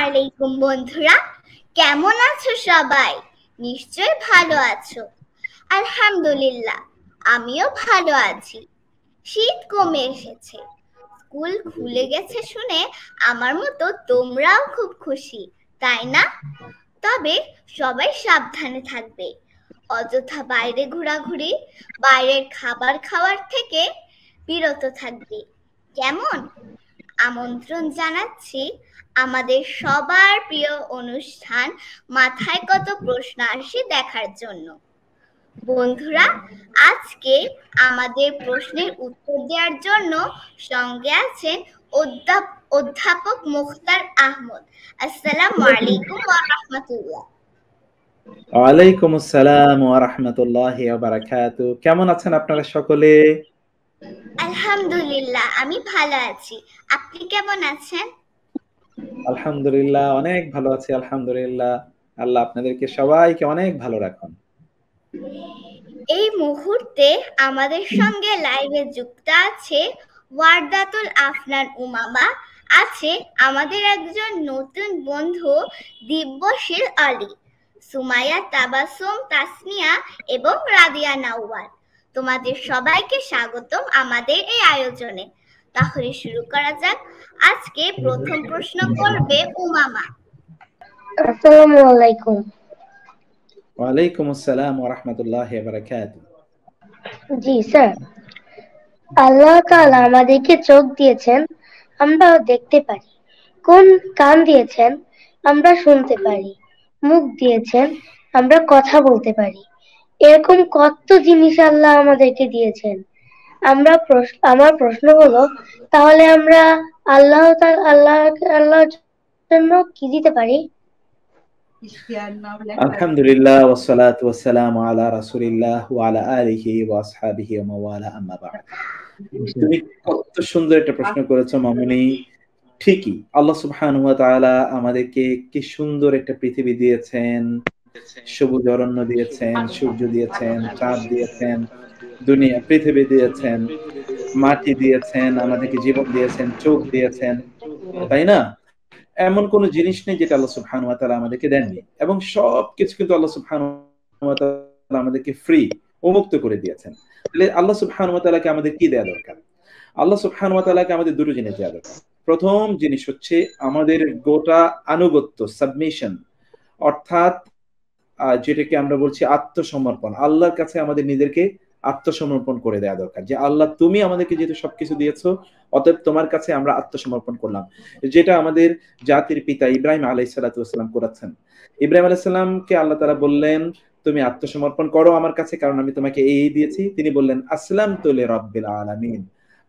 আলাইকুম বন্ধুরা কেমন আছো সবাই নিশ্চয় ভালো আছো আলহামদুলিল্লাহ আমিও ভালো আছি শীত কমে এসেছে স্কুল খুলে গেছে শুনে আমার মতো তোমরাও খুব খুশি তাই না তবে সবাই সাবধানে থাকবে অযথা বাইরে ঘোরাঘুরি বাইরের খাবার খাওয়ার থেকে বিরত থাকবে কেমন আমন্ত্রণ জানাচ্ছি আমাদের সবার প্রিয় অনুষ্ঠান মাথায় কত প্রশ্ন আসে দেখার জন্য বন্ধুরা আজকে আমাদের প্রশ্নের উত্তর দেওয়ার জন্য সঙ্গে আছেন অধ্যাপক মুখতার আহমদ আসসালাম আলাইকুম ওয়া রাহমাতুল্লাহ ওয়ালাইকুম আসসালাম ওয়া রাহমাতুল্লাহি ওয়া বারাকাতু কেমন আছেন আপনারা সকলে আলহামদুলিল্লাহ আমি ভালো আছি আপনি কেমন আছেন আলহামদুলিল্লাহ অনেক ভালো আছি আলহামদুলিল্লাহ আল্লাহ আপনাদেরকে সবাইকে অনেক ভালো রাখুন এই মুহূর্তে আমাদের সঙ্গে লাইভে যুক্ত আছে ওয়ার্দাতুল আফনান উমামা আছে আমাদের একজন নতুন বন্ধু দিব্যশীল আলী সুমাইয়া তাবাসুম তাসমিয়া এবং রাদিয়া নাওয়ার তোমাদের সবাইকে স্বাগতম আমাদের এই আয়োজনে তাহলে শুরু করা যাক আজকে প্রথম প্রশ্ন করবে উমামা আসসালামু আলাইকুম ওয়ালাইকুম আসসালাম ওয়া রাহমাতুল্লাহি ওয়া বারাকাতু জি স্যার আল্লাহ তাআলা আমাদেরকে চোখ দিয়েছেন আমরা দেখতে পারি কোন কান দিয়েছেন আমরা শুনতে পারি মুখ দিয়েছেন আমরা কথা বলতে পারি এরকম কত জিনিস আল্লাহ আমাদেরকে দিয়েছেন আমরা প্রশ্ন আমার প্রশ্ন হলো তাহলে আমরা আল্লাহ আল্লাহ আল্লাহর জন্য কি দিতে পারি আলহামদুলিল্লাহ তুমি কত সুন্দর একটা প্রশ্ন করেছো ঠিকই আমাদেরকে কি সুন্দর একটা পৃথিবী দিয়েছেন সবুজ অরণ্য দিয়েছেন সূর্য দিয়েছেন চাঁদ দিয়েছেন দুনিয়া পৃথিবী দিয়েছেন মাটি দিয়েছেন আমাদেরকে জীবন দিয়েছেন চোখ দিয়েছেন তাই না এমন কোন জিনিস নেই যেটা আল্লাহ সুবহান ওয়া তাআলা আমাদেরকে দেননি এবং সব কিছু কিন্তু আল্লাহ সুবহান ওয়া তাআলা আমাদেরকে ফ্রি উন্মুক্ত করে দিয়েছেন তাহলে আল্লাহ সুবহান ওয়া তাআলাকে আমাদের কি দেয়া দরকার আল্লাহ সুবহান ওয়া তাআলাকে আমাদের দুটো জিনিস দেয়া দরকার প্রথম জিনিস হচ্ছে আমাদের গোটা আনুগত্য সাবমিশন অর্থাৎ যেটাকে আমরা বলছি আত্মসমর্পণ আল্লাহর কাছে আমাদের নিজেদেরকে আত্মসমর্পণ করে দেওয়া দরকার যে আল্লাহ তুমি আমাদেরকে যেহেতু সবকিছু দিয়েছ অতএব তোমার কাছে আমরা আত্মসমর্পণ করলাম যেটা আমাদের জাতির পিতা ইব্রাহিম আলাই সালাতাম করাচ্ছেন ইব্রাহিম আলাইসাল্লামকে আল্লাহ তারা বললেন তুমি আত্মসমর্পণ করো আমার কাছে কারণ আমি তোমাকে এই দিয়েছি তিনি বললেন আসলাম তুলে রব্বিল আলামিন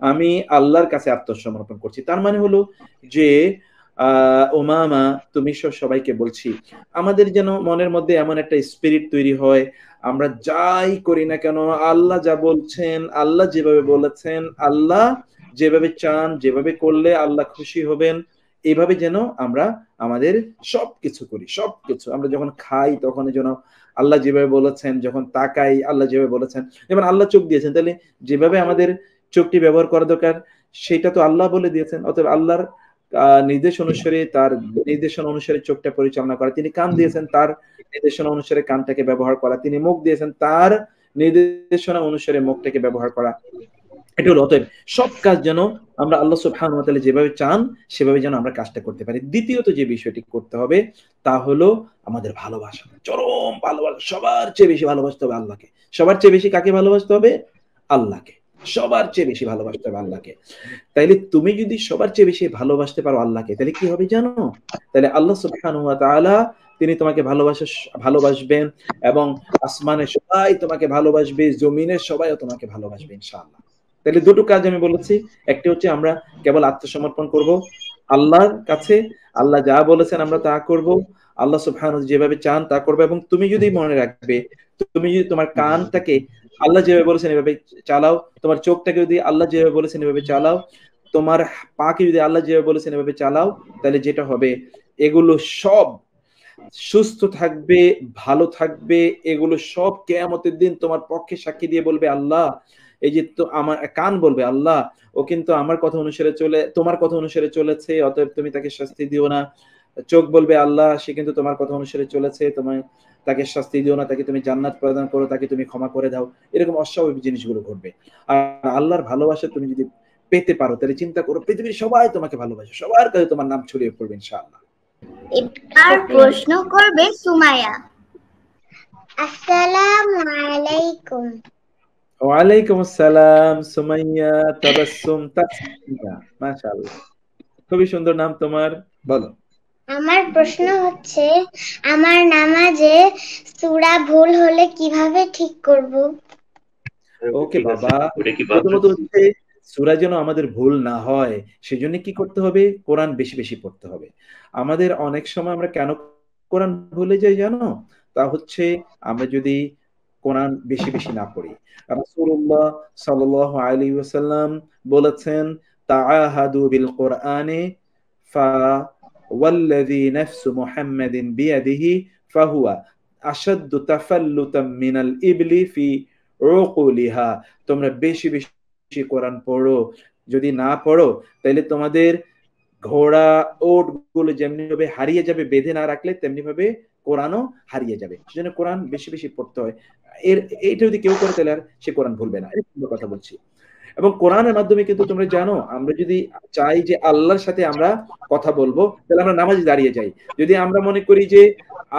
আমি আল্লাহর কাছে আত্মসমর্পণ করছি তার মানে হলো যে আহ ওমামা তুমি সবাইকে বলছি আমাদের যেন মনের মধ্যে এমন একটা স্পিরিট তৈরি হয় আমরা যাই করি না কেন আল্লাহ যা বলছেন আল্লাহ যেভাবে বলেছেন আল্লাহ যেভাবে চান যেভাবে করলে আল্লাহ খুশি হবেন এভাবে যেন আমরা আমাদের সব কিছু করি সব কিছু আমরা যখন খাই তখন যেন আল্লাহ যেভাবে বলেছেন যখন তাকাই আল্লাহ যেভাবে বলেছেন যেমন আল্লাহ চোখ দিয়েছেন তাহলে যেভাবে আমাদের চোখটি ব্যবহার করা দরকার সেটা তো আল্লাহ বলে দিয়েছেন অতএব আল্লাহর নির্দেশ অনুসারে তার নির্দেশনা অনুসারে চোখটা পরিচালনা করা তিনি কান দিয়েছেন তার নির্দেশনা অনুসারে কানটাকে ব্যবহার করা তিনি মুখ দিয়েছেন তার নির্দেশনা অনুসারে মুখটাকে ব্যবহার করা এটা হলো অতএব সব কাজ যেন আমরা আল্লাহ সুবহানাহু যেভাবে চান সেভাবে যেন আমরা কাজটা করতে পারি দ্বিতীয়ত যে বিষয়টি করতে হবে তা হলো আমাদের ভালোবাসা চরম ভালোবাসা সবার চেয়ে বেশি ভালোবাসতে হবে আল্লাহকে সবার চেয়ে বেশি কাকে ভালোবাসতে হবে আল্লাহকে সবার চেয়ে বেশি ভালোবাসতে হবে আল্লাহকে তাইলে তুমি যদি সবার চেয়ে বেশি ভালোবাসতে পারো আল্লাহকে তাহলে কি হবে জানো তাহলে আল্লাহ সুবহান তিনি তোমাকে ভালোবাসা ভালোবাসবেন এবং আসমানে সবাই তোমাকে ভালোবাসবে জমিনে সবাইও তোমাকে ভালোবাসবে ইনশাআল্লাহ তাহলে দুটো কাজ আমি বলেছি একটি হচ্ছে আমরা কেবল আত্মসমর্পণ করব আল্লাহর কাছে আল্লাহ যা বলেছেন আমরা তা করব আল্লাহ সুবহান যেভাবে চান তা করবে এবং তুমি যদি মনে রাখবে তুমি যদি তোমার কানটাকে আল্লাহ যেভাবে বলেছেন এভাবে চালাও তোমার চোখটাকে যদি আল্লাহ যেভাবে বলেছেন এভাবে চালাও তোমার পাকে যদি আল্লাহ যেভাবে বলেছেন এভাবে চালাও তাহলে যেটা হবে এগুলো সব সুস্থ থাকবে ভালো থাকবে এগুলো সব কেয়ামতের দিন তোমার পক্ষে সাক্ষী দিয়ে বলবে আল্লাহ এই যে তো আমার কান বলবে আল্লাহ ও কিন্তু আমার কথা অনুসারে চলে তোমার কথা অনুসারে চলেছে অতএব তুমি তাকে শাস্তি দিও না চোখ বলবে আল্লাহ সে কিন্তু তোমার কথা অনুসারে চলেছে তোমায় তাকে শাস্তি দিও না তাকে তুমি জান্নাত প্রদান করো তাকে তুমি ক্ষমা করে দাও এরকম অস্বাভাবিক জিনিসগুলো ঘটবে আর আল্লাহর ভালোবাসা তুমি যদি পেতে পারো তাহলে চিন্তা করো পৃথিবীর সবাই তোমাকে ভালোবাসে সবার কাছে তোমার নাম ছড়িয়ে পড়বে ইনশাআল্লাহ এবার প্রশ্ন করবে সুমাইয়া আসসালামু আলাইকুম আসসালাম সুমাইয়া তাবাসসুম তাসমিয়া মাশাআল্লাহ খুবই সুন্দর নাম তোমার বলো আমার প্রশ্ন হচ্ছে আমার নামাজে সূরা ভুল হলে কিভাবে ঠিক করব ওকে বাবা প্রথমত হচ্ছে সূরা যেন আমাদের ভুল না হয় সেজন্য কি করতে হবে কোরআন বেশি বেশি পড়তে হবে আমাদের অনেক সময় আমরা কেন কোরআন ভুলে যাই জানো তা হচ্ছে আমরা যদি কোরআন বেশি বেশি না পড়ি রাসূলুল্লাহ সাল্লাল্লাহু আলাইহি ওয়াসাল্লাম বলেছেন তাআহাদু বিল কোরআনে ফা যদি না পড়ো তাহলে তোমাদের ঘোড়া ওট গুলো হারিয়ে যাবে বেঁধে না রাখলে তেমনি ভাবে কোরআনও হারিয়ে যাবে সেজন্য কোরআন বেশি বেশি পড়তে হয় এর এইটা যদি কেউ করে তাহলে আর সে কোরআন ভুলবে না কথা বলছি এবং কোরআনের মাধ্যমে কিন্তু তোমরা জানো আমরা যদি চাই যে আল্লাহর সাথে আমরা কথা বলবো তাহলে আমরা নামাজে দাঁড়িয়ে যাই যদি আমরা মনে করি যে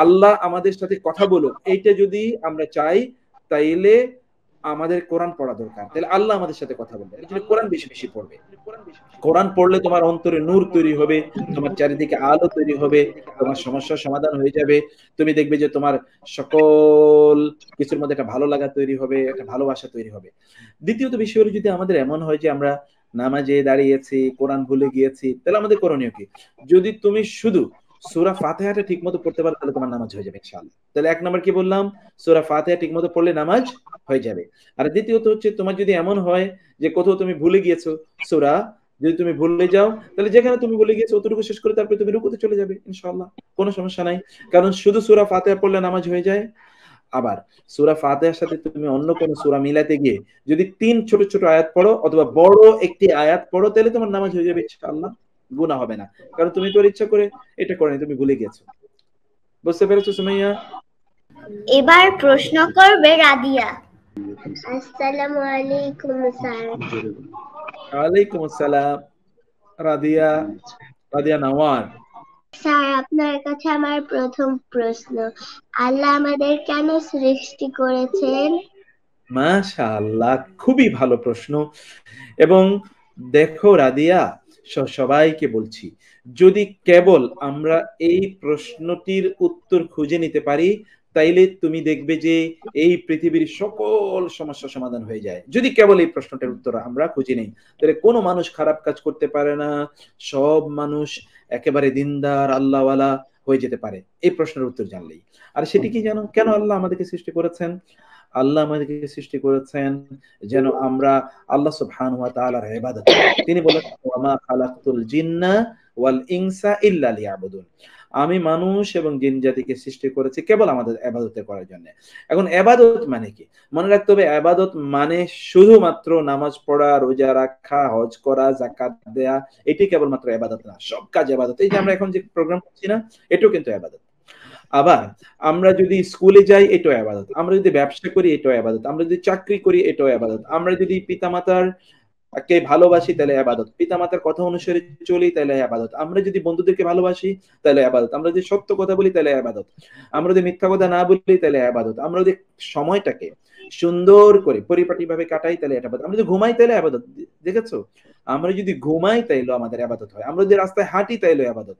আল্লাহ আমাদের সাথে কথা বলুক এইটা যদি আমরা চাই তাইলে আমাদের কোরআন পড়া দরকার তাহলে আল্লাহ আমাদের সাথে কথা বলবে এই জন্য কোরআন বেশি বেশি পড়বে কোরআন পড়লে তোমার অন্তরে নূর তৈরি হবে তোমার চারিদিকে আলো তৈরি হবে তোমার সমস্যার সমাধান হয়ে যাবে তুমি দেখবে যে তোমার সকল কিছুর মধ্যে একটা ভালো লাগা তৈরি হবে একটা ভালোবাসা তৈরি হবে দ্বিতীয়ত বিষয় হলো যদি আমাদের এমন হয় যে আমরা নামাজে দাঁড়িয়েছি কোরআন ভুলে গিয়েছি তাহলে আমাদের করণীয় কি যদি তুমি শুধু সুরা ফাতেহাটা ঠিক মতো পড়তে পারো তাহলে তোমার নামাজ হয়ে যাবে ইনশাআল্লাহ তাহলে এক নম্বর কি বললাম সুরা ফাতেহা ঠিক মতো পড়লে নামাজ হয়ে যাবে আর দ্বিতীয়ত হচ্ছে তোমার যদি এমন হয় যে কোথাও তুমি ভুলে গিয়েছো সুরা যদি তুমি ভুলে যাও তাহলে যেখানে তুমি ভুলে গিয়েছো অতটুকু শেষ করে তারপরে তুমি রুকুতে চলে যাবে ইনশাল্লাহ কোনো সমস্যা নাই কারণ শুধু সুরা ফাতেহা পড়লে নামাজ হয়ে যায় আবার সুরা ফাতেহার সাথে তুমি অন্য কোন সুরা মিলাতে গিয়ে যদি তিন ছোট ছোট আয়াত পড়ো অথবা বড় একটি আয়াত পড়ো তাহলে তোমার নামাজ হয়ে যাবে ইনশাল্লাহ গুণা হবে না কারণ তুমি তোর ইচ্ছা করে এটা করনি তুমি ভুলে গেছো বুঝতে পেরেছো সুমাইয়া এবার প্রশ্ন করবে রাদিয়া আসসালামু আলাইকুম স্যার ওয়ালাইকুম আসসালাম রাদিয়া রাদিয়া নাওয়ার স্যার আপনার কাছে আমার প্রথম প্রশ্ন আল্লাহ আমাদের কেন সৃষ্টি করেছেন মাশাআল্লাহ খুবই ভালো প্রশ্ন এবং দেখো রাদিয়া সবাইকে বলছি যদি কেবল আমরা এই প্রশ্নটির উত্তর খুঁজে নিতে পারি তাইলে তুমি দেখবে যে এই পৃথিবীর সকল সমস্যা সমাধান হয়ে যায় যদি কেবল এই প্রশ্নটার উত্তর আমরা খুঁজে নেই তাহলে কোনো মানুষ খারাপ কাজ করতে পারে না সব মানুষ একেবারে দিনদার আল্লাহওয়ালা হয়ে যেতে পারে এই প্রশ্নের উত্তর জানলেই আর সেটি কি জানো কেন আল্লাহ আমাদেরকে সৃষ্টি করেছেন আল্লাহ আমাদেরকে সৃষ্টি করেছেন যেন আমরা আল্লাহ সুবহান ওয়া তাআলার ইবাদত তিনি বলেন ওয়া খালাকতুল জিন্না ওয়াল ইনসা ইল্লা লিয়াবুদুন আমি মানুষ এবং জিন জাতিকে সৃষ্টি করেছি কেবল আমাদের আবাদতে করার জন্য এখন আবাদত মানে কি মনে রাখতে হবে আবাদত মানে শুধুমাত্র নামাজ পড়া রোজা রাখা হজ করা জাকাত দেয়া এটি কেবলমাত্র আবাদত না সব কাজ আবাদত এই যে আমরা এখন যে প্রোগ্রাম করছি না এটাও কিন্তু আবাদত আবার আমরা যদি স্কুলে যাই এটাও আবাদত আমরা যদি ব্যবসা করি এটাও আবাদত আমরা যদি চাকরি করি এটাও আবাদত আমরা যদি পিতামাতার কে ভালোবাসি তাহলে আবাদত পিতামাতার কথা অনুসারে চলি তাহলে আবাদত আমরা যদি বন্ধুদেরকে ভালোবাসি তাহলে আবাদত আমরা যদি সত্য কথা বলি তাহলে আবাদত আমরা যদি মিথ্যা কথা না বলি তাহলে আবাদত আমরা যদি সময়টাকে সুন্দর করে পরিপাটি ভাবে কাটাই তাহলে আবাদত আমরা যদি ঘুমাই তাহলে আবাদত দেখেছো আমরা যদি ঘুমাই তাইলে আমাদের আবাদত হয় আমরা যদি রাস্তায় হাঁটি তাইলে আবাদত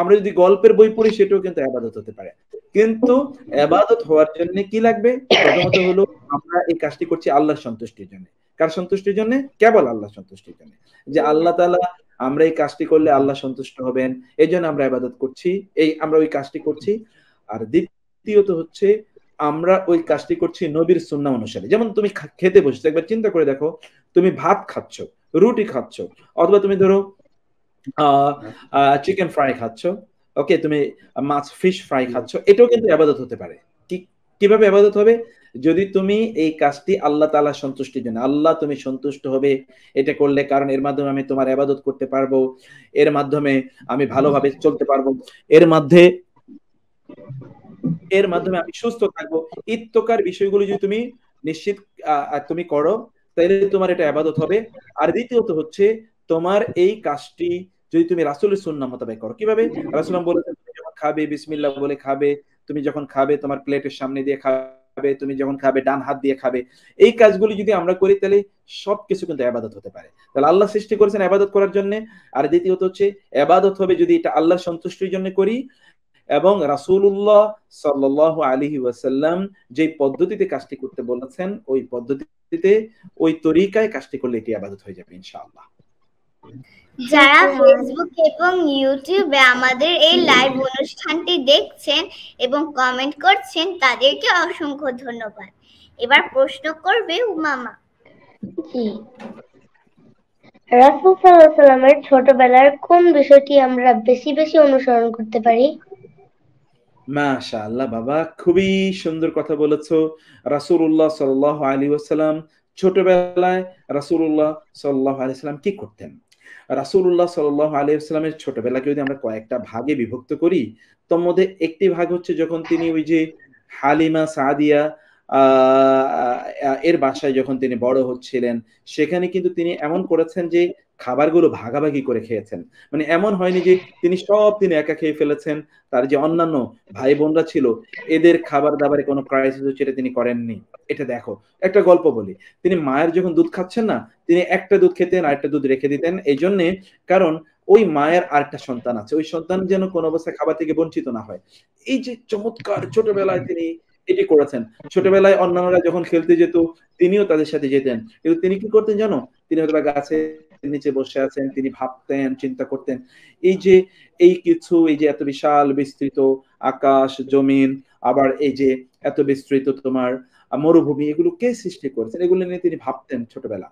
আমরা যদি গল্পের বই পড়ি সেটাও কিন্তু আবাদত হতে পারে কিন্তু আবাদত হওয়ার জন্য কি লাগবে প্রথমত হলো আমরা এই কাজটি করছি আল্লাহর সন্তুষ্টির জন্য কার সন্তুষ্টির জন্য কেবল আল্লাহ সন্তুষ্টির জন্য যে আল্লাহ তালা আমরা এই কাজটি করলে আল্লাহ সন্তুষ্ট হবেন এই জন্য আমরা আবাদত করছি এই আমরা ওই কাজটি করছি আর দ্বিতীয়ত হচ্ছে আমরা ওই কাজটি করছি নবীর সুন্না অনুসারে যেমন তুমি খেতে বসেছো একবার চিন্তা করে দেখো তুমি ভাত খাচ্ছ রুটি খাচ্ছ অথবা তুমি ধরো চিকেন ফ্রাই খাচ্ছ ওকে তুমি মাছ ফিশ ফ্রাই খাচ্ছ এটাও কিন্তু আবাদত হতে পারে কিভাবে আবাদত হবে যদি তুমি এই কাজটি আল্লাহ তালা সন্তুষ্টির জন্য আল্লাহ তুমি সন্তুষ্ট হবে এটা করলে কারণ এর মাধ্যমে আমি তোমার আবাদত করতে পারবো এর মাধ্যমে আমি ভালোভাবে চলতে পারবো এর মধ্যে এর মাধ্যমে আমি সুস্থ থাকবো ইত্যকার বিষয়গুলো যদি তুমি নিশ্চিত তুমি করো তাহলে তোমার এটা আবাদত হবে আর দ্বিতীয়ত হচ্ছে তোমার এই কাজটি যদি তুমি রাসুলের সুন্না মোতাবেক করো কিভাবে রাসুল বলেছেন খাবে বিসমিল্লা বলে খাবে তুমি যখন খাবে তোমার প্লেটের সামনে দিয়ে খাবে তুমি যখন খাবে ডান হাত দিয়ে খাবে এই কাজগুলি যদি আমরা করি তাহলে সব কিছু কিন্তু আবাদত হতে পারে তাহলে আল্লাহ সৃষ্টি করেছেন আবাদত করার জন্য আর দ্বিতীয়ত হচ্ছে আবাদত হবে যদি এটা আল্লাহ সন্তুষ্টির জন্য করি এবং রাসুল্লাহ সাল আলহি ওয়াসাল্লাম যে পদ্ধতিতে কাজটি করতে বলেছেন ওই পদ্ধতিতে ওই তরিকায় কাজটি করলে এটি আবাদত হয়ে যাবে ইনশাআল্লাহ যারা ফেসবুক হ্যাঁ। এবং ইউটিউবে আমাদের এই লাইভ অনুষ্ঠানটি দেখছেন এবং কমেন্ট করছেন তাদেরকে অসংখ্য ধন্যবাদ এবার প্রশ্ন করবে উমামা রাসুল সাল্লামের ছোটবেলার কোন বিষয়টি আমরা বেশি বেশি অনুসরণ করতে পারি মাশাআল্লাহ বাবা খুবই সুন্দর কথা বলেছো রাসূলুল্লাহ সাল্লাল্লাহু আলাইহি ওয়াসাল্লাম ছোটবেলায় রাসূলুল্লাহ সাল্লাল্লাহু আলাইহি সাল্লাম কি করতেন রাসুল্লাহ সাল আলিয়াস্লামের ছোটবেলাকে যদি আমরা কয়েকটা ভাগে বিভক্ত করি তোর মধ্যে একটি ভাগ হচ্ছে যখন তিনি ওই যে হালিমা সাদিয়া এর বাসায় যখন তিনি বড় হচ্ছিলেন সেখানে কিন্তু তিনি এমন করেছেন যে খাবারগুলো ভাগাভাগি করে খেয়েছেন মানে এমন হয়নি যে তিনি সব তিনি একা খেয়ে ফেলেছেন তার যে অন্যান্য ভাই বোনরা ছিল এদের খাবার দাবারে কোনো ক্রাইসিস হচ্ছে তিনি করেননি এটা দেখো একটা গল্প বলি তিনি মায়ের যখন দুধ খাচ্ছেন না তিনি একটা দুধ খেতেন আরেকটা দুধ রেখে দিতেন এই জন্যে কারণ ওই মায়ের আরেকটা সন্তান আছে ওই সন্তান যেন কোনো অবস্থায় খাবার থেকে বঞ্চিত না হয় এই যে চমৎকার ছোটবেলায় তিনি এটি করেছেন ছোটবেলায় অন্যান্যরা যখন খেলতে যেত তিনিও তাদের সাথে যেতেন কিন্তু তিনি কি করতেন জানো তিনি হয়তো গাছে নিচে বসে আছেন তিনি ভাবতেন চিন্তা করতেন এই যে এই কিছু এই যে এত বিশাল বিস্তৃত আকাশ জমিন আবার এই যে এত বিস্তৃত তোমার মরুভূমি এগুলো কে সৃষ্টি করেছেন এগুলো নিয়ে তিনি ভাবতেন ছোটবেলা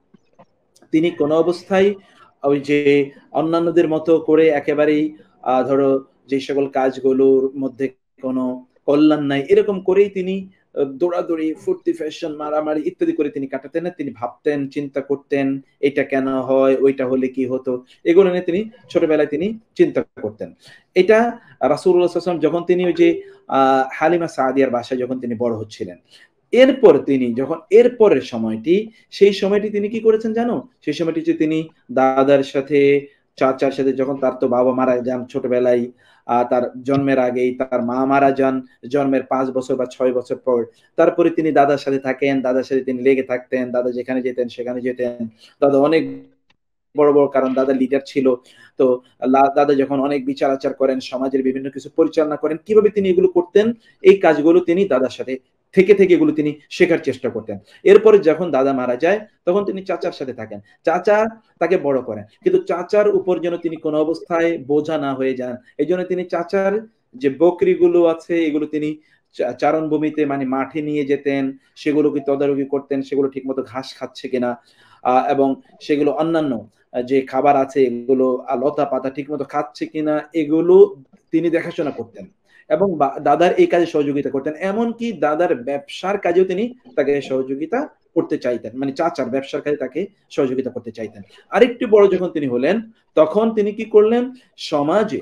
তিনি কোন অবস্থায় ওই যে অন্যান্যদের মতো করে একেবারেই আহ ধরো যে সকল কাজগুলোর মধ্যে কোনো কল্যাণ নাই এরকম করেই তিনি দৌড়াদৌড়ি ফুর্তি ফ্যাশন মারামারি ইত্যাদি করে তিনি কাটাতেন না তিনি ভাবতেন চিন্তা করতেন এটা কেন হয় ওইটা হলে কি হতো এগুলো নিয়ে তিনি ছোটবেলায় তিনি চিন্তা করতেন এটা রাসুল্লাহাম যখন তিনি ওই যে আহ হালিমা সাদিয়ার বাসায় যখন তিনি বড় হচ্ছিলেন এরপর তিনি যখন এরপরের সময়টি সেই সময়টি তিনি কি করেছেন জানো সেই সময়টি যে তিনি দাদার সাথে চাচার সাথে যখন তার তো বাবা মারা যান ছোটবেলায় তার জন্মের আগেই তার মা মারা যান জন্মের পাঁচ বছর বা ছয় বছর পর তারপরে তিনি দাদার সাথে থাকেন দাদার সাথে তিনি লেগে থাকতেন দাদা যেখানে যেতেন সেখানে যেতেন দাদা অনেক বড় বড় কারণ দাদা লিডার ছিল তো দাদা যখন অনেক বিচার আচার করেন সমাজের বিভিন্ন কিছু পরিচালনা করেন কিভাবে তিনি এগুলো করতেন এই কাজগুলো তিনি দাদার সাথে থেকে থেকে এগুলো তিনি শেখার চেষ্টা করতেন এরপরে যখন দাদা মারা যায় তখন তিনি চাচার সাথে থাকেন চাচা তাকে বড় করেন কিন্তু চাচার উপর যেন তিনি কোনো অবস্থায় বোঝা না হয়ে যান এই জন্য তিনি চাচার যে বকরিগুলো আছে এগুলো তিনি চারণভূমিতে মানে মাঠে নিয়ে যেতেন সেগুলোকে তদারকি করতেন সেগুলো ঠিকমতো ঘাস খাচ্ছে কিনা এবং সেগুলো অন্যান্য যে খাবার আছে এগুলো লতা পাতা ঠিকমতো খাচ্ছে কিনা এগুলো তিনি দেখাশোনা করতেন এবং দাদার এই কাজে সহযোগিতা করতেন এমনকি দাদার ব্যবসার কাজেও তিনি তাকে সহযোগিতা করতে চাইতেন মানে চাচার ব্যবসার কাজে তাকে সহযোগিতা করতে চাইতেন আরেকটু বড় যখন তিনি হলেন তখন তিনি কি করলেন সমাজে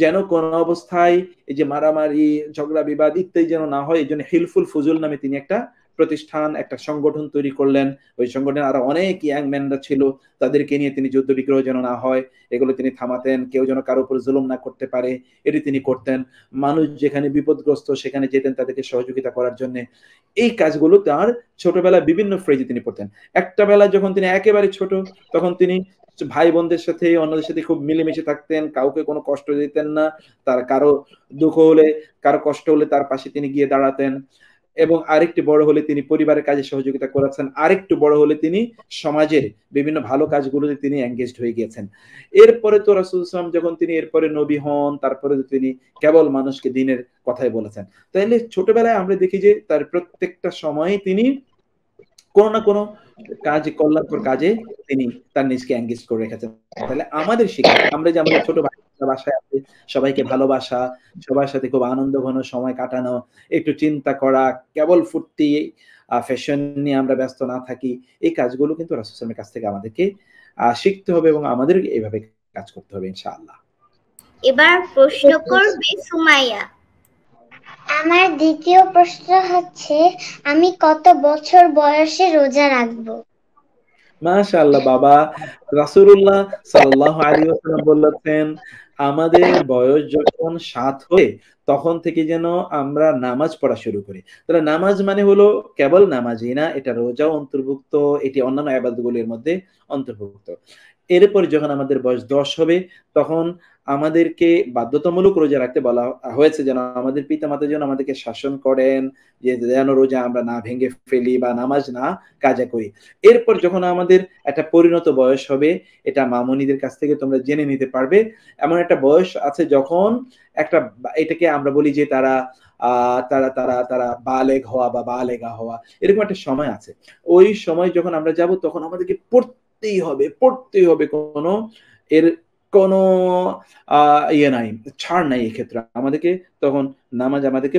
যেন কোন অবস্থায় এই যে মারামারি ঝগড়া বিবাদ ইত্যাদি যেন না হয় এই জন্য হেলফুল ফজুল নামে তিনি একটা প্রতিষ্ঠান একটা সংগঠন তৈরি করলেন ওই সংগঠনে আরো অনেক ম্যানরা ছিল তাদেরকে নিয়ে তিনি যুদ্ধ বিগ্রহ যেন না হয় এগুলো তিনি থামাতেন কেউ যেন কারো উপর জুলুম না করতে পারে এটি তিনি করতেন মানুষ যেখানে বিপদগ্রস্ত সেখানে যেতেন তাদেরকে সহযোগিতা করার জন্য এই কাজগুলো তার ছোটবেলা বিভিন্ন ফ্রেজে তিনি পড়তেন একটা বেলা যখন তিনি একেবারে ছোট তখন তিনি ভাই বোনদের সাথে অন্যদের সাথে খুব মিলেমিশে থাকতেন কাউকে কোনো কষ্ট দিতেন না তার কারো দুঃখ হলে কারো কষ্ট হলে তার পাশে তিনি গিয়ে দাঁড়াতেন এবং আরেকটি বড় হলে তিনি পরিবারের কাজে সহযোগিতা করেছেন আরেকটু বড় হলে তিনি সমাজের বিভিন্ন ভালো কাজগুলোতে তিনি এঙ্গেজড হয়ে গিয়েছেন এরপরে তো রাসুল ইসলাম যখন তিনি এরপরে নবী হন তারপরে তিনি কেবল মানুষকে দিনের কথাই বলেছেন তাহলে ছোটবেলায় আমরা দেখি যে তার প্রত্যেকটা সময়ে তিনি কোনো না কোনো কাজ কল্যাণকর কাজে তিনি তার নিজকে এঙ্গেজ করে রেখেছেন তাহলে আমাদের শিক্ষা আমরা যে আমাদের ছোট ভাই একটা বাসায় আছে সবাইকে ভালোবাসা সবার সাথে খুব আনন্দ ঘন সময় কাটানো একটু চিন্তা করা কেবল ফুর্তি ফ্যাশন নিয়ে আমরা ব্যস্ত না থাকি এই কাজগুলো কিন্তু রাসুসলামের কাছ থেকে আমাদেরকে শিখতে হবে এবং আমাদের এইভাবে কাজ করতে হবে ইনশাআল্লাহ এবার প্রশ্ন করবে সুমাইয়া আমার দ্বিতীয় প্রশ্ন হচ্ছে আমি কত বছর বয়সে রোজা রাখব মাশাআল্লাহ বাবা রাসূলুল্লাহ সাল্লাল্লাহু আলাইহি ওয়াসাল্লাম বলেছেন আমাদের বয়স যখন সাত হয়ে তখন থেকে যেন আমরা নামাজ পড়া শুরু করি তাহলে নামাজ মানে হলো কেবল নামাজই না এটা রোজাও অন্তর্ভুক্ত এটি অন্যান্য আবাদগুলির মধ্যে অন্তর্ভুক্ত এরপর যখন আমাদের বয়স দশ হবে তখন আমাদেরকে বাধ্যতামূলক রোজা রাখতে বলা হয়েছে যেন আমাদের পিতা মাতা যেন আমাদেরকে শাসন করেন যে যেন রোজা আমরা না ভেঙে ফেলি বা নামাজ না কাজা করি এরপর যখন আমাদের একটা পরিণত বয়স হবে এটা মামনিদের কাছ থেকে তোমরা জেনে নিতে পারবে এমন একটা বয়স আছে যখন একটা এটাকে আমরা বলি যে তারা তারা তারা তারা বালেগ হওয়া বা বালেগা হওয়া এরকম একটা সময় আছে ওই সময় যখন আমরা যাব তখন আমাদেরকে পড়তেই হবে পড়তেই হবে কোনো এর কোনো ইয়ে নাই ছাড় নাই এক্ষেত্রে আমাদেরকে তখন নামাজ আমাদেরকে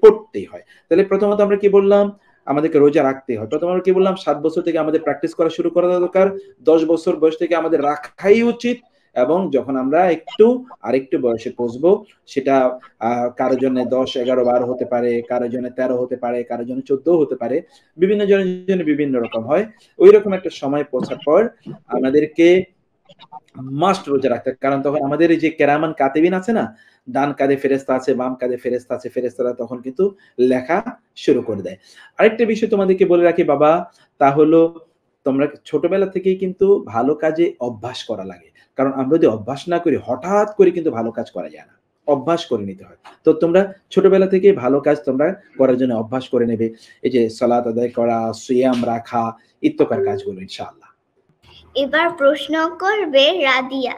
পড়তেই হয় তাহলে প্রথমত আমরা কি বললাম আমাদেরকে রোজা রাখতে হয় প্রথম আমরা কি বললাম সাত বছর থেকে আমাদের প্র্যাকটিস করা শুরু করা দরকার দশ বছর বয়স থেকে আমাদের রাখাই উচিত এবং যখন আমরা একটু আরেকটু বয়সে পৌঁছব সেটা কারো জন্য দশ এগারো বারো হতে পারে কারো জন্য তেরো হতে পারে কারো জন্য চোদ্দ হতে পারে বিভিন্ন জনের জন্য বিভিন্ন রকম হয় ওই রকম একটা সময় পৌঁছার পর আমাদেরকে মাস্ট রোজা রাখতে কারণ তখন আমাদের এই যে কেরামান কাতেবিন আছে না ডান কাঁধে ফেরেস্তা আছে বাম কাঁধে ফেরেস্তা আছে ফেরেস্তারা তখন কিন্তু লেখা শুরু করে দেয় আরেকটা বিষয় তোমাদেরকে বলে রাখি বাবা তা হলো তোমরা ছোটবেলা থেকেই কিন্তু ভালো কাজে অভ্যাস করা লাগে কারণ আমরা যদি অভ্যাস না করি হঠাৎ করে কিন্তু ভালো কাজ করা যায় না অভ্যাস করে নিতে হয় তো তোমরা ছোটবেলা থেকে ভালো কাজ তোমরা করার জন্য অভ্যাস করে নেবে এই যে সলাত আদায় করা সুয়াম রাখা ইত্যকার কাজগুলো ইনশাল্লাহ এবার প্রশ্ন করবে রাদিয়া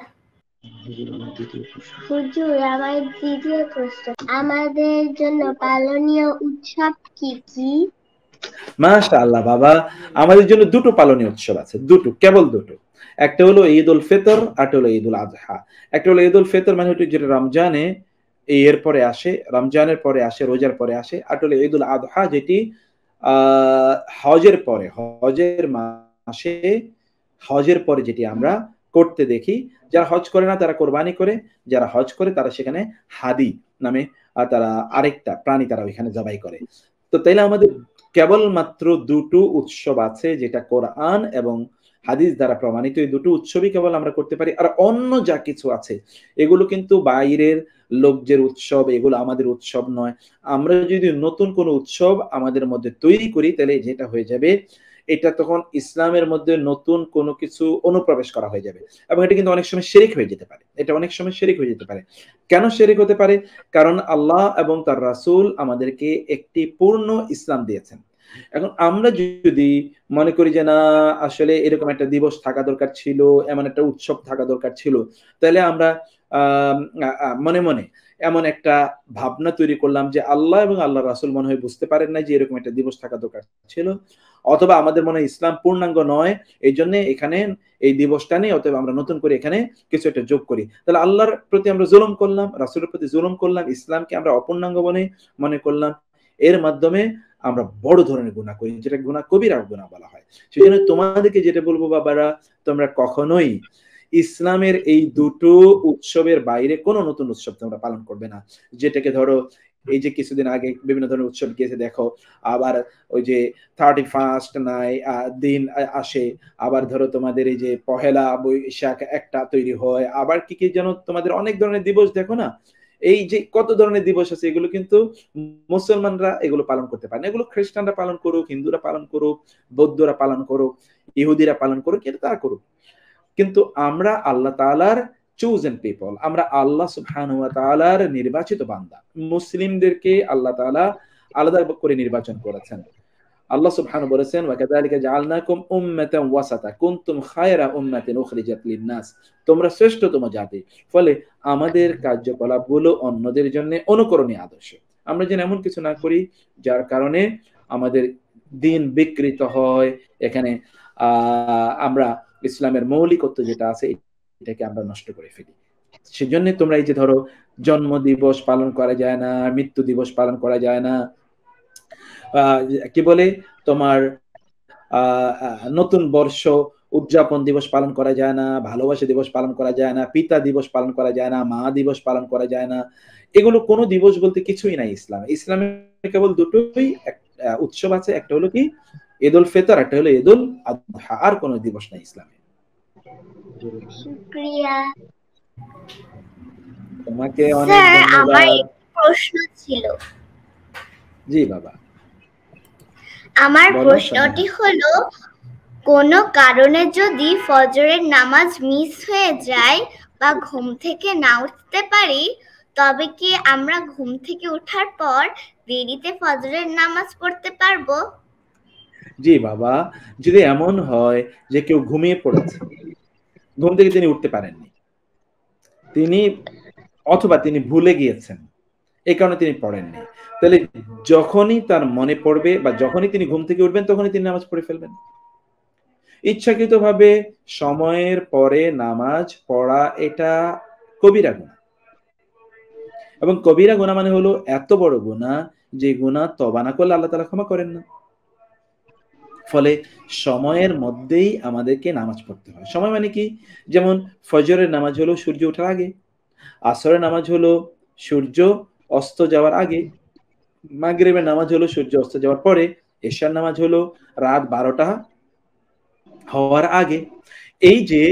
হুজুর আমার দ্বিতীয় প্রশ্ন আমাদের জন্য পালনীয় উৎসব কি কি মাশাআল্লাহ বাবা আমাদের জন্য দুটো পালনীয় উৎসব আছে দুটো কেবল দুটো একটা হলো ঈদ উল ফিতর একটা হলো ঈদ উল আজহা একটা হলো ঈদ উল ফিতর মানে হচ্ছে যেটা রমজানে এর পরে আসে রমজানের পরে আসে রোজার পরে আসে একটা হলো ঈদ উল আজহা যেটি হজের পরে হজের মাসে হজের পরে যেটি আমরা করতে দেখি যারা হজ করে না তারা কোরবানি করে যারা হজ করে তারা সেখানে হাদি নামে তারা আরেকটা প্রাণী তারা ওইখানে জবাই করে তো তাইলে আমাদের কেবলমাত্র দুটো উৎসব আছে যেটা কোরআন এবং হাদিস দ্বারা প্রমাণিত এই দুটো উৎসবই কেবল আমরা করতে পারি আর অন্য যা কিছু আছে এগুলো কিন্তু বাইরের লোকদের উৎসব এগুলো আমাদের উৎসব নয় আমরা যদি নতুন কোনো উৎসব আমাদের মধ্যে তৈরি করি তাহলে যেটা হয়ে যাবে এটা তখন ইসলামের মধ্যে নতুন কোনো কিছু অনুপ্রবেশ করা হয়ে যাবে এবং এটা কিন্তু অনেক সময় শেরিক হয়ে যেতে পারে এটা অনেক সময় শেরিক হয়ে যেতে পারে কেন শেরিক হতে পারে কারণ আল্লাহ এবং তার রাসুল আমাদেরকে একটি পূর্ণ ইসলাম দিয়েছেন এখন আমরা যদি মনে করি যে না আসলে এরকম একটা দিবস থাকা দরকার ছিল এমন একটা উৎসব থাকা দরকার ছিল তাহলে আমরা মনে মনে এমন একটা ভাবনা তৈরি করলাম যে আল্লাহ এবং আল্লাহ রাসুল মনে হয় বুঝতে পারেন না যে এরকম একটা দিবস থাকা দরকার ছিল অথবা আমাদের মনে ইসলাম পূর্ণাঙ্গ নয় এই জন্য এখানে এই দিবসটা নেই অথবা আমরা নতুন করে এখানে কিছু একটা যোগ করি তাহলে আল্লাহর প্রতি আমরা জুলুম করলাম রাসুলের প্রতি জুলুম করলাম ইসলামকে আমরা অপূর্ণাঙ্গ মনে মনে করলাম এর মাধ্যমে আমরা বড় ধরনের গুণা করি যেটা গুণা কবিরা গুণা বলা হয় সেই জন্য তোমাদেরকে যেটা বলবো বাবারা তোমরা কখনোই ইসলামের এই দুটো উৎসবের বাইরে কোনো নতুন উৎসব তোমরা পালন করবে না যেটাকে ধরো এই যে কিছুদিন আগে বিভিন্ন ধরনের উৎসব গিয়েছে দেখো আবার ওই যে থার্টি ফার্স্ট নাই দিন আসে আবার ধরো তোমাদের এই যে পহেলা বৈশাখ একটা তৈরি হয় আবার কি কি যেন তোমাদের অনেক ধরনের দিবস দেখো না এই যে কত ধরনের দিবস আছে এগুলো কিন্তু মুসলমানরা এগুলো পালন করতে পারে এগুলো খ্রিস্টানরা পালন করুক হিন্দুরা পালন করুক বৌদ্ধরা পালন করুক ইহুদিরা পালন করুক এটা তারা করুক কিন্তু আমরা আল্লাহ তালার চুজেন পিপল আমরা আল্লাহ সুবহানুয়ালার নির্বাচিত বান্দা মুসলিমদেরকে আল্লাহ তালা আলাদা করে নির্বাচন করেছেন আল্লাহ সুবহান বলেছেন ওয়াকাদালিকা জাআলনাকুম উম্মাতান ওয়াসাতা কুনতুম খায়রা উম্মাতিন উখরিজাত লিন-নাস তোমরা শ্রেষ্ঠতম জাতি ফলে আমাদের কার্যকলাপগুলো অন্যদের জন্য অনুকরণীয় আদর্শ আমরা যেন এমন কিছু না করি যার কারণে আমাদের দিন বিকৃত হয় এখানে আমরা ইসলামের মৌলিকত্ব যেটা আছে এটাকে আমরা নষ্ট করে ফেলি সেজন্য তোমরা এই যে ধরো জন্ম দিবস পালন করা যায় না মৃত্যু দিবস পালন করা যায় না কি বলে তোমার নতুন বর্ষ উদযাপন দিবস পালন করা যায় না ভালোবাসা দিবস পালন করা যায় না পিতা দিবস পালন করা যায় না মা দিবস পালন করা যায় না এগুলো কোনো দিবস বলতে কিছুই নাই ইসলাম ইসলামে কেবল দুটোই উৎসব আছে একটা হলো কি ঈদ উল ফিতর একটা হলো ঈদ উল আদহা আর কোন দিবস নাই ইসলামে শুকরিয়া তোমাকে অনেক আমার প্রশ্ন ছিল জি বাবা আমার প্রশ্নটি হলো কোন কারণে যদি ফজরের নামাজ মিস হয়ে যায় বা ঘুম থেকে না উঠতে পারি তবে কি আমরা ঘুম থেকে ওঠার পর দেরিতে ফজরের নামাজ পড়তে পারবো যে বাবা যদি এমন হয় যে কেউ ঘুমিয়ে পড়েছে ঘুম থেকে তিনি উঠতে পারেননি তিনি অথবা তিনি ভুলে গিয়েছেন এই কারণে তিনি পড়েননি তাহলে যখনই তার মনে পড়বে বা যখনই তিনি ঘুম থেকে উঠবেন তখনই তিনি নামাজ পড়ে ফেলবেন ইচ্ছাকৃতভাবে সময়ের পরে নামাজ পড়া এটা কবিরা গুণা এবং কবিরা গুণা মানে হলো এত বড় গুণা যে গুণা তবানা করলে আল্লাহ তালা ক্ষমা করেন না ফলে সময়ের মধ্যেই আমাদেরকে নামাজ পড়তে হয় সময় মানে কি যেমন ফজরের নামাজ হলো সূর্য ওঠার আগে আসরের নামাজ হলো সূর্য অস্ত যাওয়ার আগে মাগরেবের নামাজ হলো সূর্য অস্ত যাওয়ার পরে এশার নামাজ হলো রাত বারোটা হওয়ার আগে এই যে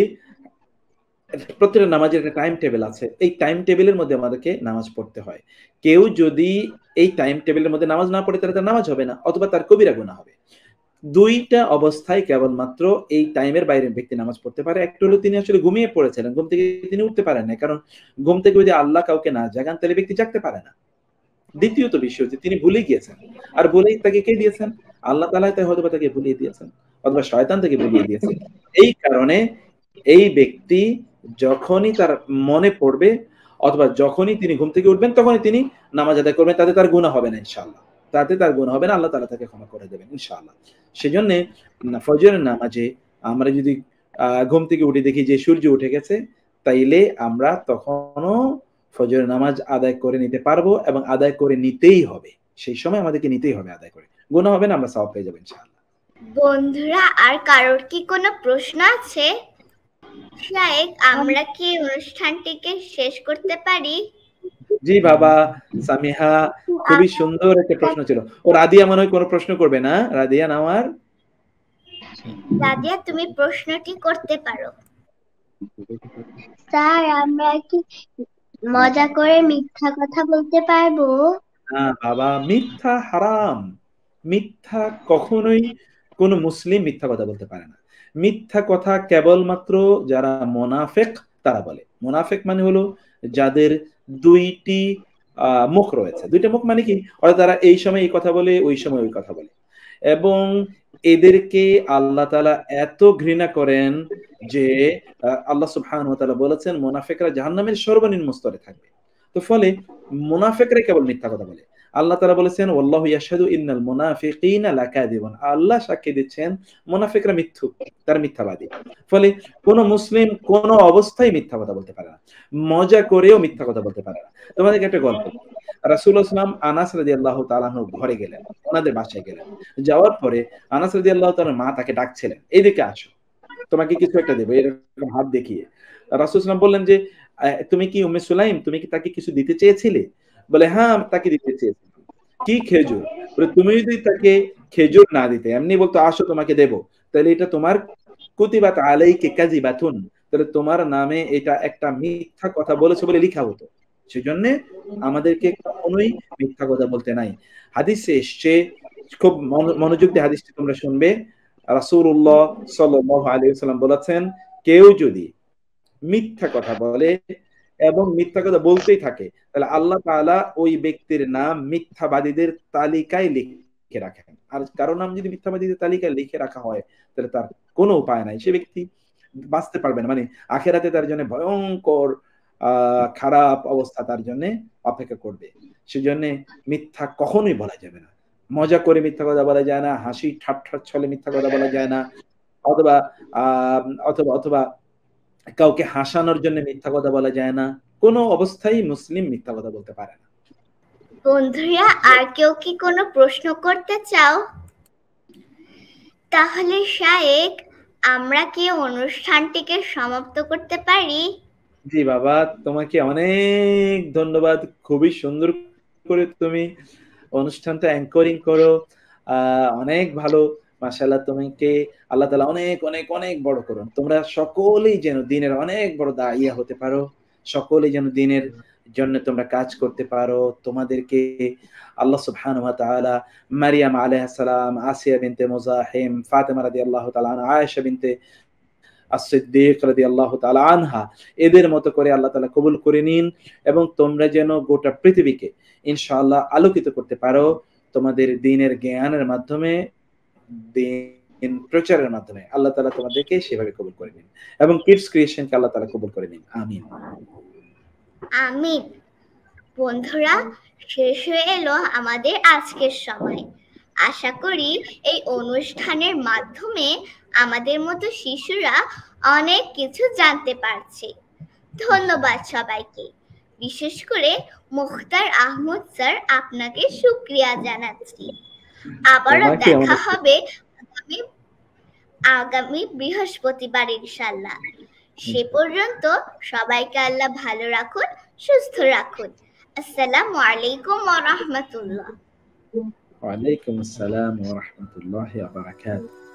প্রত্যেকটা নামাজের একটা টাইম টেবিল আছে এই টাইম টেবিলের মধ্যে আমাদেরকে নামাজ পড়তে হয় কেউ যদি এই টাইম টেবিলের মধ্যে নামাজ না পড়ে তাহলে তার নামাজ হবে না অথবা তার কবিরা গুণা হবে দুইটা অবস্থায় কেবলমাত্র এই টাইমের বাইরে ব্যক্তি নামাজ পড়তে পারে একটু হলো তিনি আসলে ঘুমিয়ে পড়েছিলেন ঘুম থেকে তিনি উঠতে পারেন না কারণ ঘুম থেকে যদি আল্লাহ কাউকে না জাগান তাহলে ব্যক্তি জাগতে পারে না দ্বিতীয়ত বিষয় হচ্ছে তিনি ভুলে গিয়েছেন আর ভুলেই তাকে কে দিয়েছেন আল্লাহ তালা তাই হয়তো তাকে ভুলিয়ে দিয়েছেন অথবা শয়তান তাকে ভুলিয়ে দিয়েছেন এই কারণে এই ব্যক্তি যখনই তার মনে পড়বে অথবা যখনই তিনি ঘুম থেকে উঠবেন তখনই তিনি নামাজ আদায় করবেন তাতে তার গুণা হবে না ইনশাআল্লাহ তাতে তার গুণ হবে না আল্লাহ তালা তাকে ক্ষমা করে দেবেন ইনশাআল্লাহ জন্যে ফজরের নামাজে আমরা যদি ঘুম থেকে উঠে দেখি যে সূর্য উঠে গেছে তাইলে আমরা তখনও ফজরের নামাজ আদায় করে নিতে পারবো এবং আদায় করে নিতেই হবে সেই সময় আমাদেরকে নিতেই হবে আদায় করে গোনা হবে না আমরা সওয়াব পেয়ে যাবেন ইনশাআল্লাহ বন্ধুরা আর কারোর কি কোনো প্রশ্ন আছে শায়েক আমরা কি অনুষ্ঠানটিকে শেষ করতে পারি জি বাবা সামিহা খুবই সুন্দর একটা প্রশ্ন ছিল ও রাদিয়া মনে হয় কোনো প্রশ্ন করবে না রাদিয়া না আমার রাদিয়া তুমি প্রশ্নটি করতে পারো স্যার আমরা কি মজা করে মিথ্যা কথা বলতে পারবো হ্যাঁ বাবা মিথ্যা হারাম মিথ্যা কখনোই কোনো মুসলিম মিথ্যা কথা বলতে পারে না মিথ্যা কথা কেবলমাত্র যারা মোনাফেক তারা বলে মোনাফেক মানে হলো যাদের দুইটি মুখ রয়েছে দুইটা মুখ মানে কি অর্থাৎ তারা এই সময় এই কথা বলে ওই সময় ওই কথা বলে এবং এদেরকে আল্লাহ তালা এত ঘৃণা করেন যে আল্লাহ সুবহান বলেছেন মোনাফেকরা জাহান্নামের সর্বনিম্ন স্তরে থাকবে তো ফলে মোনাফেকরা কেবল মিথ্যা কথা বলে আল্লাহ তারা বলেছেন আল্লাহ ইয়াশাদু ইন্নাল মুনাফিকিন লাকাযিবুন আল্লাহ সাক্ষী দিচ্ছেন মুনাফিকরা মিথ্যু তার মিথ্যাবাদী ফলে কোন মুসলিম কোন অবস্থায় মিথ্যা কথা বলতে পারে না মজা করেও মিথ্যা কথা বলতে পারে না তোমাদেরকে একটা গল্প রাসুল ইসলাম আনাস রাজি আল্লাহ তালাহর ঘরে গেলেন ওনাদের বাসায় গেলেন যাওয়ার পরে আনাস রাজি আল্লাহ তালার মা তাকে ডাকছিলেন এদিকে আসো তোমাকে কিছু একটা দেবো এরকম হাত দেখিয়ে রাসুল ইসলাম বললেন যে তুমি কি উমে সুলাইম তুমি কি তাকে কিছু দিতে চেয়েছিলে বলে হ্যাঁ তাকে দিতে চেয়েছি কি খেজুর বলে তুমি যদি তাকে খেজুর না দিতে এমনি বলতো আসো তোমাকে দেব তাহলে এটা তোমার কুতিবাত কাজি বাথুন তাহলে তোমার নামে এটা একটা মিথ্যা কথা বলেছে বলে লিখা হতো সেজন্য আমাদেরকে কখনোই মিথ্যা কথা বলতে নাই হাদিসে এসছে খুব মনোযোগ দিয়ে হাদিসটি তোমরা শুনবে রাসুল্লাহ সাল্লাম বলেছেন কেউ যদি মিথ্যা কথা বলে এবং মিথ্যা কথা বলতেই থাকে তাহলে আল্লাহ তালা ওই ব্যক্তির নাম মিথ্যাবাদীদের তালিকায় লিখে রাখেন আর কারো নাম যদি মিথ্যাবাদীদের তালিকায় লিখে রাখা হয় তাহলে তার কোনো উপায় নাই সে ব্যক্তি বাঁচতে পারবে না মানে আখেরাতে তার জন্য ভয়ঙ্কর খারাপ অবস্থা তার জন্য অপেক্ষা করবে সেজন্য মিথ্যা কখনোই বলা যাবে না মজা করে মিথ্যা কথা বলা যায় না হাসি ঠাট ছলে মিথ্যা কথা বলা যায় না অথবা অথবা অথবা কাউকে হাসানোর জন্য মিথ্যা কথা বলা যায় না কোনো অবস্থায় মুসলিম মিথ্যা কথা বলতে পারে না বন্ধুরা আর কেউ কি কোনো প্রশ্ন করতে চাও তাহলে শায়েক আমরা কি অনুষ্ঠানটিকে সমাপ্ত করতে পারি জি বাবা তোমাকে অনেক ধন্যবাদ খুবই সুন্দর করে তুমি অনুষ্ঠানটা অ্যাঙ্করিং করো অনেক ভালো মাসাল্লাহ তোমাকে আল্লাহ তালা অনেক অনেক অনেক বড় করুন তোমরা সকলেই যেন দিনের অনেক বড় দাঁড়িয়া হতে পারো সকলেই যেন দিনের জন্য তোমরা কাজ করতে পারো তোমাদেরকে আল্লাহ সুবহান তালা মারিয়াম আলাইহিস সালাম আসিয়া বিনতে মোজাহেম ফাতেমা আল্লাহ তাআলা আয়েশা বিনতে আসিদ্দিক আল্লাহ তালা আনহা এদের মতো করে আল্লাহ তালা কবুল করে নিন এবং তোমরা যেন গোটা পৃথিবীকে ইনশাআল্লাহ আলোকিত করতে পারো তোমাদের দিনের জ্ঞানের মাধ্যমে দিন প্রচারের মাধ্যমে আল্লাহ তালা তোমাদেরকে সেভাবে কবুল করে নিন এবং কিডস ক্রিয়েশন কে আল্লাহ তালা কবুল করে নিন আমিন আমিন বন্ধুরা শেষ হয়ে এলো আমাদের আজকের সময় আশা করি এই অনুষ্ঠানের মাধ্যমে আমাদের মতো শিশুরা অনেক কিছু জানতে পারছে ধন্যবাদ সবাইকে বিশেষ করে মুখতার আহমদ স্যার আপনাকে সুক্রিয়া জানাচ্ছি আবারও দেখা হবে আগামী বৃহস্পতিবার ইনশাল্লাহ সে পর্যন্ত সবাইকে আল্লাহ ভালো রাখুন সুস্থ রাখুন আসসালামু আলাইকুম ওয়া রাহমাতুল্লাহ ওয়া আলাইকুম আসসালাম ওয়া রাহমাতুল্লাহি ওয়া বারাকাতুহু